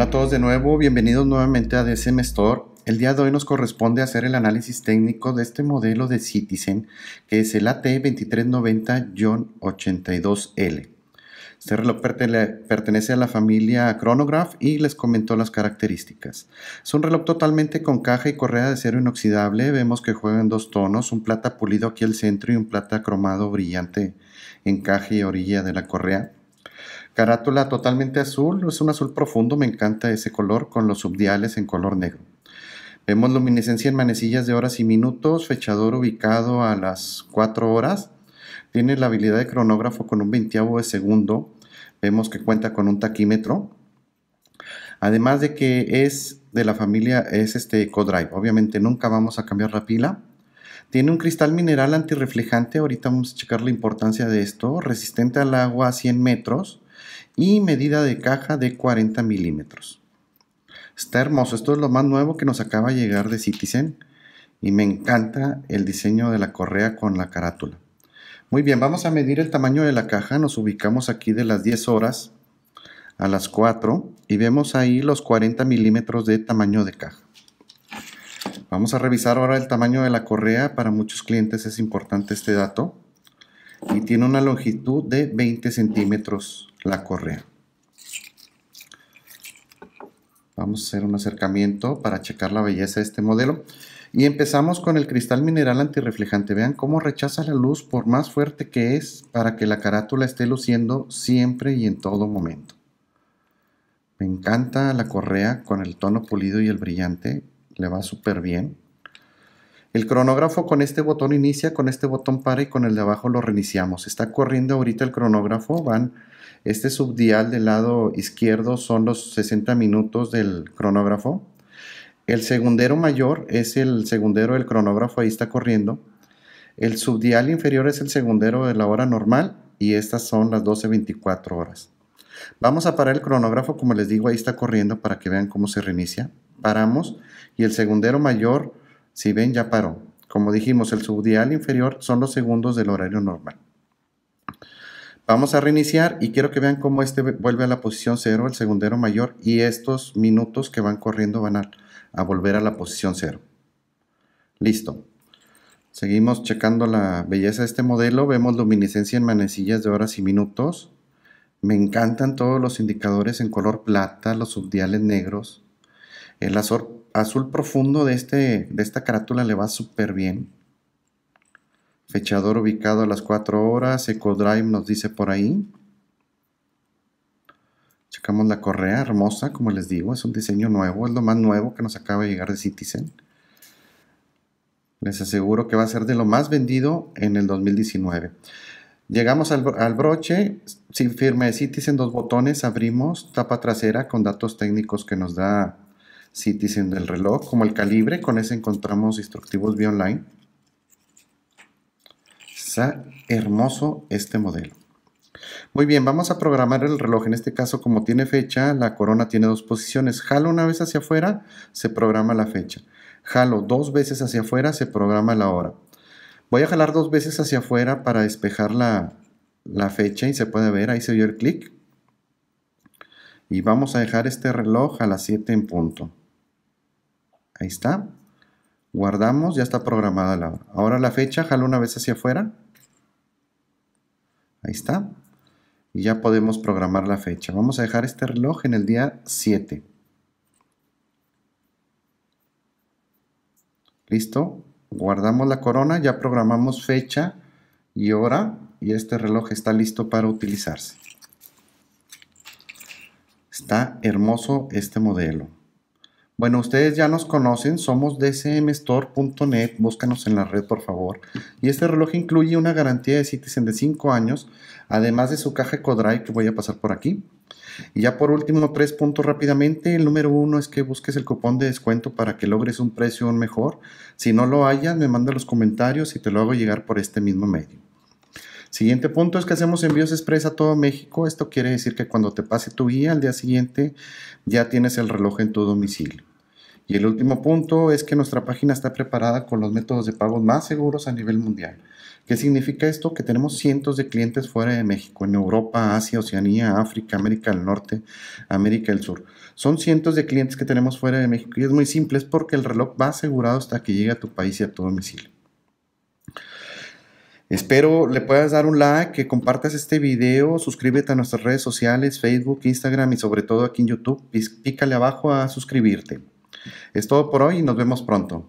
Hola a todos de nuevo, bienvenidos nuevamente a DSM Store. El día de hoy nos corresponde hacer el análisis técnico de este modelo de Citizen, que es el AT2390-82L. Este reloj pertenece a la familia Chronograph y les comentó las características. Es un reloj totalmente con caja y correa de acero inoxidable. Vemos que juega en dos tonos, un plata pulido aquí al centro y un plata cromado brillante en caja y orilla de la correa. Carátula totalmente azul, es un azul profundo, me encanta ese color, con los subdiales en color negro. Vemos luminiscencia en manecillas de horas y minutos, fechador ubicado a las 4 horas. Tiene la habilidad de cronógrafo con un veintiavo de segundo. Vemos que cuenta con un taquímetro. Además de que es de la familia, es este EcoDrive. Obviamente nunca vamos a cambiar la pila. Tiene un cristal mineral antirreflejante, ahorita vamos a checar la importancia de esto, resistente al agua a 100 metros, y medida de caja de 40 milímetros. Está hermoso, esto es lo más nuevo que nos acaba de llegar de Citizen y me encanta el diseño de la correa con la carátula. Muy bien, vamos a medir el tamaño de la caja, nos ubicamos aquí de las 10 horas a las 4 y vemos ahí los 40 milímetros de tamaño de caja. Vamos a revisar ahora el tamaño de la correa, para muchos clientes es importante este dato y tiene una longitud de 20 centímetros la correa. Vamos a hacer un acercamiento para checar la belleza de este modelo. Y empezamos con el cristal mineral antirreflejante. Vean cómo rechaza la luz por más fuerte que es para que la carátula esté luciendo siempre y en todo momento. Me encanta la correa con el tono pulido y el brillante. Le va súper bien. El cronógrafo con este botón inicia, con este botón para y con el de abajo lo reiniciamos. Está corriendo ahorita el cronógrafo, van este subdial del lado izquierdo son los 60 minutos del cronógrafo. El segundero mayor es el segundero del cronógrafo, ahí está corriendo. El subdial inferior es el segundero de la hora normal y estas son las 12.24 horas. Vamos a parar el cronógrafo, como les digo, ahí está corriendo para que vean cómo se reinicia. Paramos y el segundero mayor si ven, ya paró. Como dijimos, el subdial inferior son los segundos del horario normal. Vamos a reiniciar y quiero que vean cómo este vuelve a la posición 0, el segundero mayor, y estos minutos que van corriendo van a, volver a la posición 0. Listo. Seguimos checando la belleza de este modelo. Vemos luminiscencia en manecillas de horas y minutos. Me encantan todos los indicadores en color plata, los subdiales negros. El azor azul profundo de, este, de esta carátula le va súper bien. Fechador ubicado a las 4 horas. EcoDrive nos dice por ahí. Checamos la correa, hermosa, como les digo. Es un diseño nuevo, es lo más nuevo que nos acaba de llegar de Citizen. Les aseguro que va a ser de lo más vendido en el 2019. Llegamos al, al broche, sin firma de Citizen, dos botones, abrimos, tapa trasera con datos técnicos que nos da Citizen del reloj, como el calibre, con ese encontramos instructivos vía online. Está hermoso este modelo. Muy bien, vamos a programar el reloj. En este caso, como tiene fecha, la corona tiene dos posiciones. Jalo una vez hacia afuera, se programa la fecha. Jalo dos veces hacia afuera, se programa la hora. Voy a jalar dos veces hacia afuera para despejar la, la fecha y se puede ver, ahí se dio el clic. Y vamos a dejar este reloj a las 7 en punto. Ahí está. Guardamos, ya está programada la hora. Ahora la fecha, jalo una vez hacia afuera. Ahí está. Y ya podemos programar la fecha. Vamos a dejar este reloj en el día 7. Listo. Guardamos la corona, ya programamos fecha y hora y este reloj está listo para utilizarse. Está hermoso este modelo. Bueno, ustedes ya nos conocen, somos dcmstore.net, búscanos en la red por favor. Y este reloj incluye una garantía de Citizen de 5 años, además de su caja Ecodrive que voy a pasar por aquí. Y ya por último, tres puntos rápidamente. El número uno es que busques el cupón de descuento para que logres un precio mejor. Si no lo hayas, me manda los comentarios y te lo hago llegar por este mismo medio. Siguiente punto es que hacemos envíos expresa a todo México. Esto quiere decir que cuando te pase tu guía al día siguiente ya tienes el reloj en tu domicilio. Y el último punto es que nuestra página está preparada con los métodos de pago más seguros a nivel mundial. ¿Qué significa esto? Que tenemos cientos de clientes fuera de México, en Europa, Asia, Oceanía, África, América del Norte, América del Sur. Son cientos de clientes que tenemos fuera de México y es muy simple, es porque el reloj va asegurado hasta que llegue a tu país y a tu domicilio. Espero le puedas dar un like, que compartas este video, suscríbete a nuestras redes sociales, Facebook, Instagram y sobre todo aquí en YouTube. Pícale abajo a suscribirte. Es todo por hoy y nos vemos pronto.